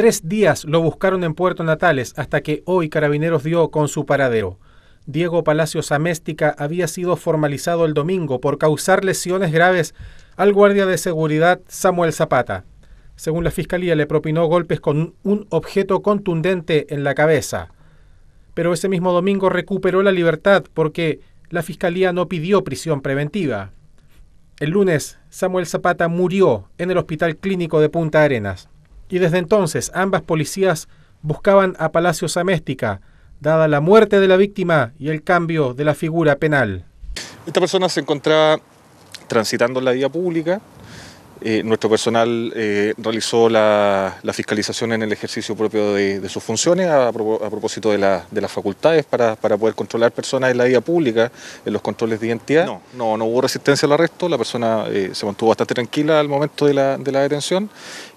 Tres días lo buscaron en Puerto Natales hasta que hoy Carabineros dio con su paradero. Diego Palacios Améstica había sido formalizado el domingo por causar lesiones graves al guardia de seguridad Samuel Zapata. Según la fiscalía, le propinó golpes con un objeto contundente en la cabeza. Pero ese mismo domingo recuperó la libertad porque la fiscalía no pidió prisión preventiva. El lunes, Samuel Zapata murió en el Hospital Clínico de Punta Arenas. Y desde entonces ambas policías buscaban a Palacio Améstica, dada la muerte de la víctima y el cambio de la figura penal. Esta persona se encontraba transitando en la vía pública, eh, nuestro personal eh, realizó la, fiscalización en el ejercicio propio de, sus funciones a, propósito de, las facultades para, poder controlar personas en la vía pública, en los controles de identidad. No, no, hubo resistencia al arresto, la persona eh, se mantuvo bastante tranquila al momento de la, detención.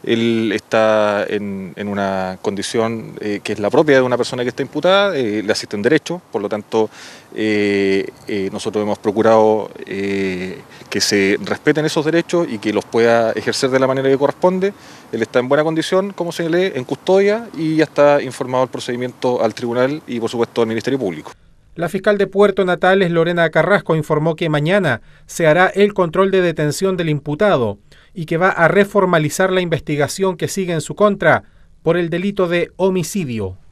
Él está en, una condición que es la propia de una persona que está imputada, le asisten derechos, por lo tanto nosotros hemos procurado que se respeten esos derechos y que los pueda ejercer de la manera que corresponde. Él está en buena condición, como se lee, en custodia y ya está informado el procedimiento al tribunal y, por supuesto, al Ministerio Público. La fiscal de Puerto Natales, Lorena Carrasco, informó que mañana se hará el control de detención del imputado y que va a reformalizar la investigación que sigue en su contra por el delito de homicidio.